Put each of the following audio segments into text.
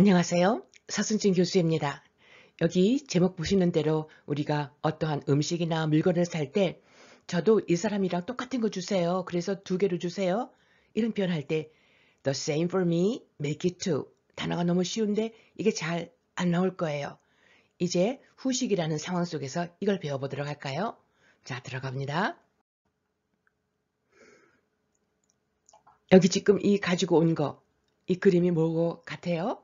안녕하세요. 서순진 교수입니다. 여기 제목 보시는 대로 우리가 어떠한 음식이나 물건을 살 때 저도 이 사람이랑 똑같은 거 주세요. 그래서 두 개로 주세요. 이런 표현 할때 the same for me, make it two 단어가 너무 쉬운데 이게 잘 안 나올 거예요. 이제 후식이라는 상황 속에서 이걸 배워보도록 할까요? 자 들어갑니다. 여기 지금 이 가지고 온 거, 이 그림이 뭐고 같아요?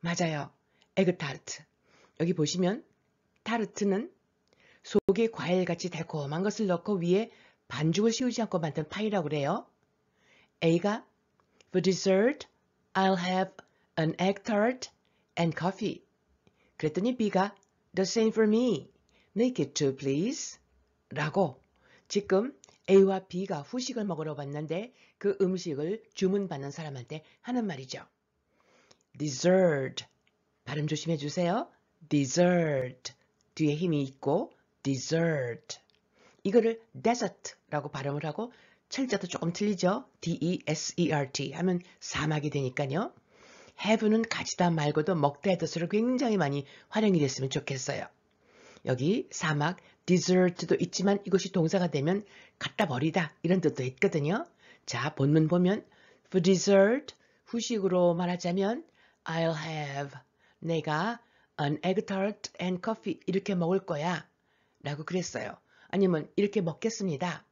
맞아요. 에그타르트. 여기 보시면 타르트는 속에 과일같이 달콤한 것을 넣고 위에 반죽을 씌우지 않고 만든 파이라고 그래요. A가 For dessert, I'll have an egg tart and coffee. 그랬더니 B가 The same for me. Make it two, please. 라고 지금 A와 B가 후식을 먹으러 왔는데 그 음식을 주문받는 사람한테 하는 말이죠. dessert. 발음 조심해 주세요. dessert. 뒤에 힘이 있고 dessert. 이거를 desert라고 발음을 하고 철자도 조금 틀리죠? D-E-S-E-R-T 하면 사막이 되니까요. have는 가지다 말고도 먹다의 뜻으로 굉장히 많이 활용이 됐으면 좋겠어요. 여기 사막, desert도 있지만 이것이 동사가 되면 갖다 버리다 이런 뜻도 있거든요. 자, 본문 보면 for dessert, 후식으로 말하자면 I'll have. 내가 an egg tart and coffee 이렇게 먹을 거야. 라고 그랬어요. 아니면 이렇게 먹겠습니다.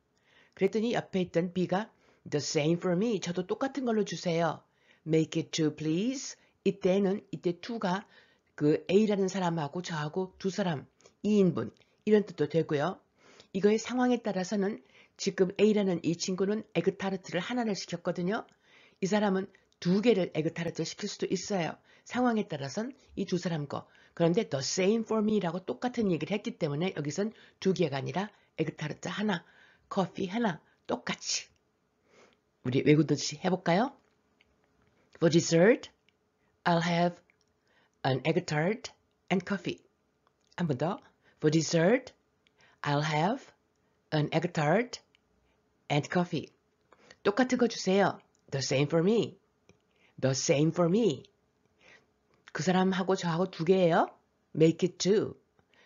그랬더니 옆에 있던 B가 the same for me. 저도 똑같은 걸로 주세요. make it two please. 이때는 이때 two가 그 A라는 사람하고 저하고 두 사람, 2인분 이런 뜻도 되고요. 이거의 상황에 따라서는 지금 A라는 이 친구는 에그타르트를 하나를 시켰거든요. 이 사람은 두 개를 에그타르트를 시킬 수도 있어요. 상황에 따라선 이 두 사람 거. 그런데 the same for me라고 똑같은 얘기를 했기 때문에 여기선 두 개가 아니라 에그타르트 하나, 커피 하나 똑같이. 우리 외국도시 해볼까요? For dessert, I'll have an egg tart and coffee. 한 번 더. For dessert, I'll have an egg tart and coffee. 똑같은 거 주세요. The same for me. The same for me. 그 사람하고 저하고 두 개예요. Make it two.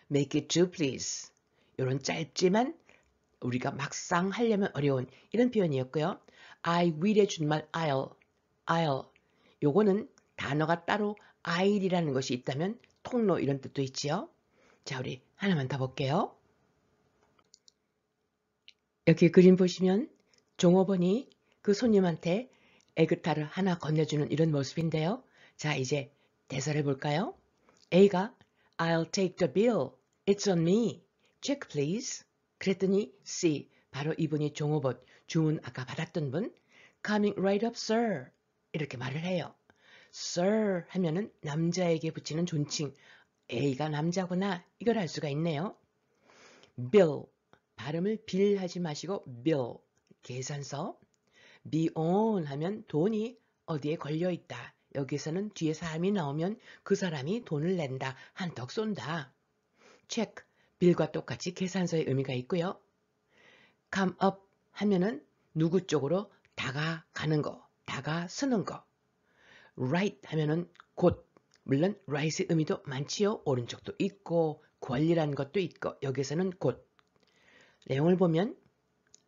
Make it two, please. 이런 짧지만 우리가 막상 하려면 어려운 이런 표현이었고요. I will의 준말 I'll, I'll. 요거는 단어가 따로 I'll이라는 것이 있다면 통로 이런 뜻도 있지요. 자, 우리 하나만 더 볼게요. 여기 그림 보시면 종업원이 그 손님한테 에그타를 하나 건네주는 이런 모습인데요. 자, 이제 대사를 볼까요? A가 I'll take the bill. It's on me. Check please. 그랬더니 C, 바로 이분이 종업원, 주문 아까 받았던 분 Coming right up, sir. 이렇게 말을 해요. Sir 하면은 남자에게 붙이는 존칭 A가 남자구나 이걸 알 수가 있네요. Bill 발음을 빌 하지 마시고 bill 계산서 비온 하면 돈이 어디에 걸려 있다. 여기서는 뒤에 사람이 나오면 그 사람이 돈을 낸다. 한턱 쏜다. 체크, 빌과 똑같이 계산서의 의미가 있고요. come up 하면은 누구 쪽으로 다가가는 거, 다가 서는 거. right 하면은 곧, 물론 right의 의미도 많지요. 오른쪽도 있고 권리란 것도 있고 여기서는 곧. 내용을 보면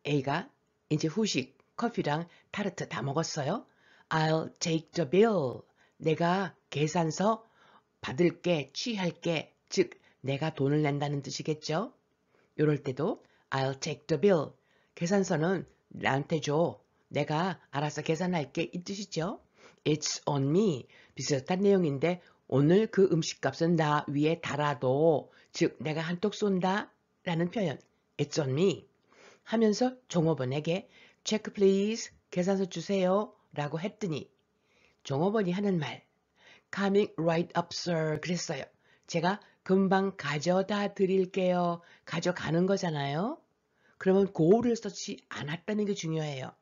A가 이제 후식, 커피랑 타르트 다 먹었어요? I'll take the bill. 내가 계산서 받을게, 취할게. 즉, 내가 돈을 낸다는 뜻이겠죠? 이럴 때도 I'll take the bill. 계산서는 나한테 줘. 내가 알아서 계산할게 이 뜻이죠. It's on me. 비슷한 내용인데 오늘 그 음식값은 나 위에 달아도 즉 내가 한턱 쏜다 라는 표현 It's on me 하면서 종업원에게 체크 플리즈 계산서 주세요 라고 했더니 종업원이 하는 말 coming right up sir 그랬어요. 제가 금방 가져다 드릴게요. 가져가는 거잖아요. 그러면 고를 쓰지 않았다는 게 중요해요.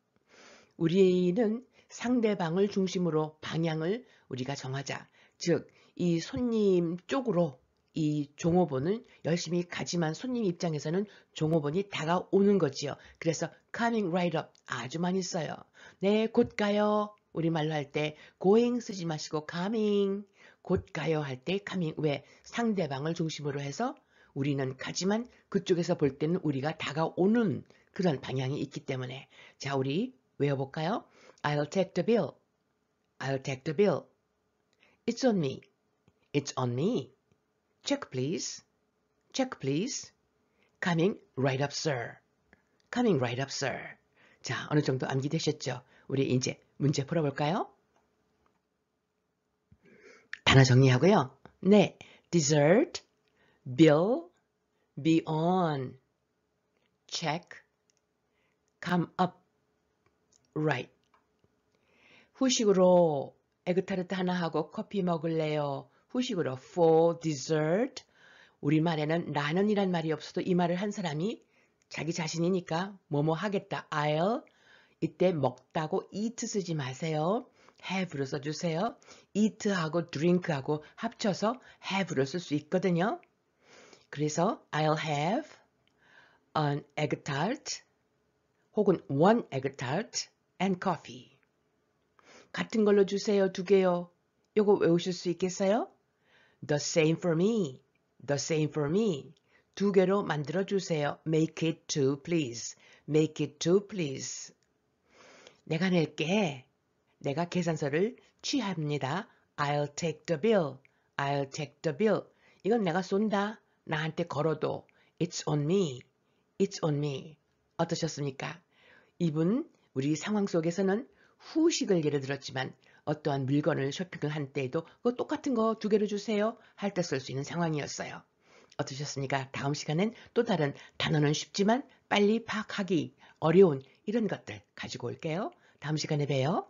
우리는 상대방을 중심으로 방향을 우리가 정하자. 즉, 이 손님 쪽으로 이 종업원은 열심히 가지만 손님 입장에서는 종업원이 다가오는 거지요. 그래서 coming right up 아주 많이 써요. 네, 곧 가요. 우리말로 할 때 going 쓰지 마시고 coming 곧 가요 할 때 coming 왜 상대방을 중심으로 해서 우리는 가지만 그쪽에서 볼 때는 우리가 다가오는 그런 방향이 있기 때문에 자 우리 외워볼까요? I'll take the bill. I'll take the bill. It's on me. It's on me. Check please. Check please. Coming right up, sir. Coming right up, sir. 자, 어느 정도 암기되셨죠? 우리 이제 문제 풀어볼까요? 단어 정리하고요. 네, dessert, bill, be on, check, come up, right. 후식으로 에그타르트 하나 하고 커피 먹을래요. 후식으로 for dessert 우리말에는 나는 이란 말이 없어도 이 말을 한 사람이 자기 자신이니까 뭐뭐 하겠다 I'll 이때 먹다고 eat 쓰지 마세요 have로 써주세요 eat하고 drink하고 합쳐서 have로 쓸 수 있거든요 그래서 I'll have an egg tart 혹은 one egg tart and coffee 같은 걸로 주세요 두 개요 요거 외우실 수 있겠어요? The same for me. The same for me. 두 개로 만들어 주세요. Make it two, please. Make it two, please. 내가 낼게. 내가 계산서를 취합니다. I'll take the bill. I'll take the bill. 이건 내가 쏜다. 나한테 걸어도. It's on me. It's on me. 어떠셨습니까? 이분 우리 상황 속에서는 후식을 예를 들었지만 어떠한 물건을 쇼핑을 한 때에도 그 똑같은 거 두 개를 주세요 할 때 쓸 수 있는 상황이었어요. 어떠셨습니까? 다음 시간엔 또 다른 단어는 쉽지만 빨리 파악하기 어려운 이런 것들 가지고 올게요. 다음 시간에 봬요.